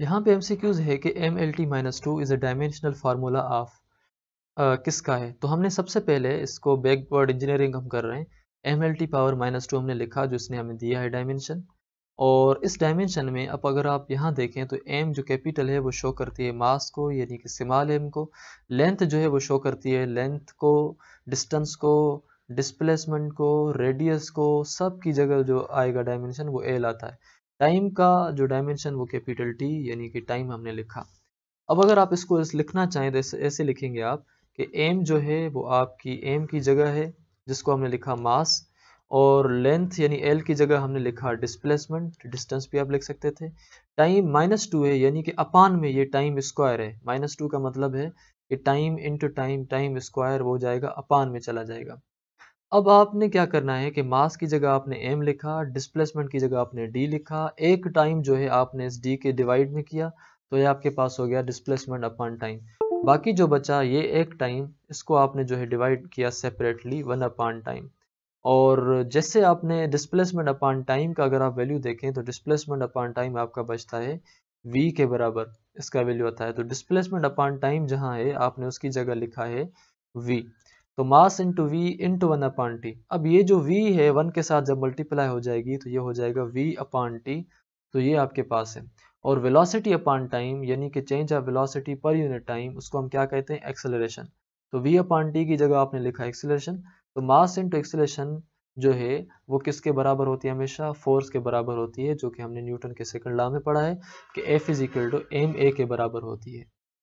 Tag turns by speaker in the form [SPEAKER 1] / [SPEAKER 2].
[SPEAKER 1] यहाँ पे एमसीक्यूज है कि M L T minus two is a dimensional formula of किसका है तो हमने सबसे पहले इसको बैकवर्ड इंजीनियरिंग हम कर रहे हैं M L T power minus two हमने लिखा जो इसने हमें दिया है डायमेंशन और इस डायमेंशन में अब अगर आप यहाँ देखें तो एम जो कैपिटल है वो शो करती है मास को यानी कि सिमाल एम को लेंथ जो है वो शो करती है लेंथ को डिस्टेंस को डिस्प्लेसमेंट को रेडियस को सब की जगह जो आएगा डायमेंशन वो एल आता है टाइम का जो डायमेंशन वो कैपिटल टी यानी कि टाइम हमने लिखा अब अगर आप इसको इस लिखना चाहें तो ऐसे लिखेंगे आप कि एम जो है वो आपकी एम की जगह है जिसको हमने लिखा मास और लेंथ यानी एल की जगह हमने लिखा डिस्प्लेसमेंट डिस्टेंस भी आप लिख सकते थे टाइम माइनस टू है यानी कि अपान में ये टाइम स्क्वायर है माइनस टू का मतलब है कि time into time time square वो जाएगा अपान में चला जाएगा अब आपने क्या करना है कि मास की जगह आपने एम लिखा डिस्प्लेसमेंट की जगह आपने डी लिखा एक टाइम जो है आपने इस डी के डिवाइड में किया तो ये आपके पास हो गया डिस्प्लेसमेंट अपॉन टाइम बाकी जो बचा ये एक टाइम इसको आपने जो है डिवाइड किया सेपरेटली वन अपॉन टाइम और जैसे आपने डिस्प्लेसमेंट अपॉन टाइम का अगर आप वैल्यू देखें तो डिस्प्लेसमेंट अपॉन टाइम आपका बचता है वी के बराबर इसका वैल्यू आता है तो डिस्प्लेसमेंट अपॉन टाइम जहाँ है आपने उसकी जगह लिखा है वी तो mass into V into one upon T अब ये जो वी है वन के साथ जब मल्टीप्लाई हो जाएगी तो ये हो जाएगा वी अपान टी तो ये आपके पास है और वेलोसिटी अपान टाइम यानी कि चेंज ऑफ वेलोसिटी पर यूनिट टाइम उसको हम क्या कहते हैं एक्सेलरेशन तो वी अपान टी की जगह आपने लिखा एक्सेलरेशन तो मास इंटू एक्सेलरेशन जो है वो किसके बराबर होती है हमेशा फोर्स के बराबर होती है जो कि हमने न्यूटन के सेकंड लॉ में पढ़ा है कि F is equal to M A के बराबर होती है